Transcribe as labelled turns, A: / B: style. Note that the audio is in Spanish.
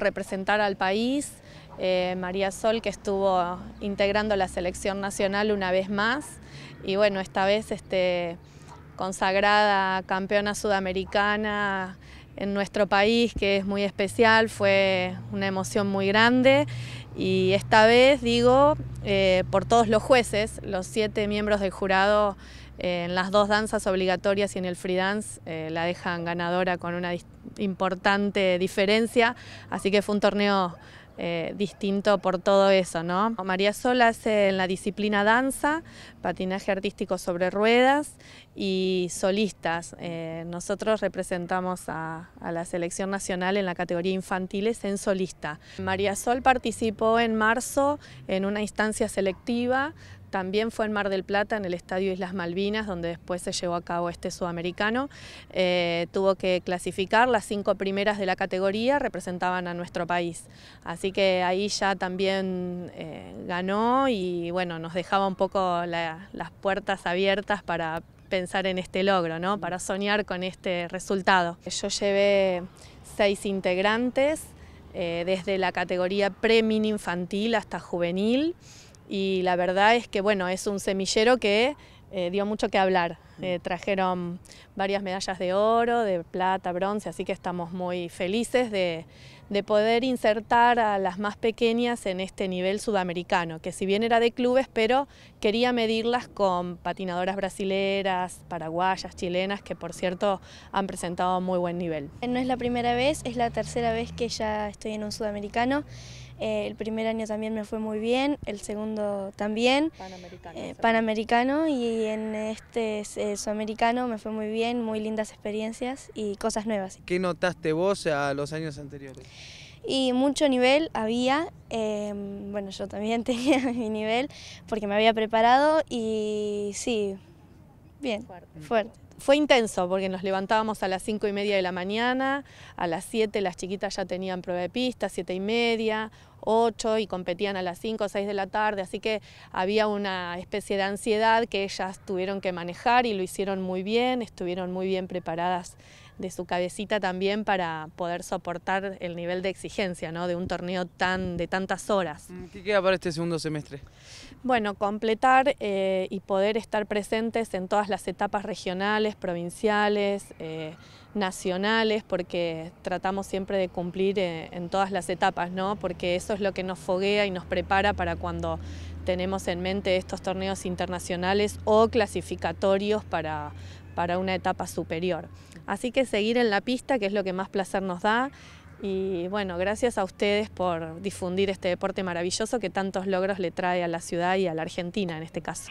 A: representar al país. Eh, María Sol, que estuvo integrando la selección nacional una vez más. Y bueno, esta vez este, consagrada campeona sudamericana en nuestro país, que es muy especial, fue una emoción muy grande. Y esta vez, digo, eh, por todos los jueces, los siete miembros del jurado en las dos danzas obligatorias y en el free eh, la dejan ganadora con una importante diferencia, así que fue un torneo eh, distinto por todo eso, ¿no? María Sol hace en la disciplina danza, patinaje artístico sobre ruedas y solistas. Eh, nosotros representamos a, a, la selección nacional en la categoría infantiles en solista. María Sol participó en marzo en una instancia selectiva también fue en Mar del Plata, en el Estadio Islas Malvinas, donde después se llevó a cabo este sudamericano. Eh, tuvo que clasificar las cinco primeras de la categoría, representaban a nuestro país. Así que ahí ya también eh, ganó y bueno, nos dejaba un poco las puertas abiertas para pensar en este logro, ¿no? para soñar con este resultado. Yo llevé seis integrantes, eh, desde la categoría pre-mini infantil hasta juvenil y la verdad es que bueno, es un semillero que eh, dio mucho que hablar. Mm. Eh, trajeron varias medallas de oro, de plata, bronce, así que estamos muy felices de, de, poder insertar a las más pequeñas en este nivel sudamericano, que si bien era de clubes, pero quería medirlas con patinadoras brasileras, paraguayas, chilenas, que por cierto han presentado muy buen nivel.
B: No es la primera vez, es la tercera vez que ya estoy en un sudamericano. Eh, el primer año también me fue muy bien, el segundo también. Panamericano. Eh, panamericano y en este eh, sudamericano me fue muy bien, muy lindas experiencias y cosas nuevas. ¿Qué notaste vos a los años anteriores? Y mucho nivel había, em, bueno, yo también tenía mi nivel porque me había preparado y sí, bien, fuerte. fue intenso
A: porque nos levantábamos a las 5 y media de la mañana, a las 7 las chiquitas ya tenían prueba de pista, siete y media, 8 y competían a las 5 o 6 de la tarde, así que había una especie de ansiedad que ellas tuvieron que manejar y lo hicieron muy bien, estuvieron muy bien preparadas de su cabecita también para poder soportar el nivel de exigencia ¿no? de un torneo tan, de tantas horas. Mm,
B: ¿Qué queda para este segundo semestre?
A: Bueno, completar eh, y poder estar presentes en todas las etapas regionales, provinciales. Eh, nacionales, porque tratamos siempre de cumplir eh, en todas las etapas, ¿no? porque eso es lo que nos foguea y nos prepara para cuando tenemos en mente estos torneos internacionales o clasificatorios para, para una etapa superior. Así que seguir en la pista, que es lo que más placer nos da, y bueno, gracias a ustedes por difundir este deporte maravilloso que tantos logros le trae a la ciudad y a la Argentina en este caso.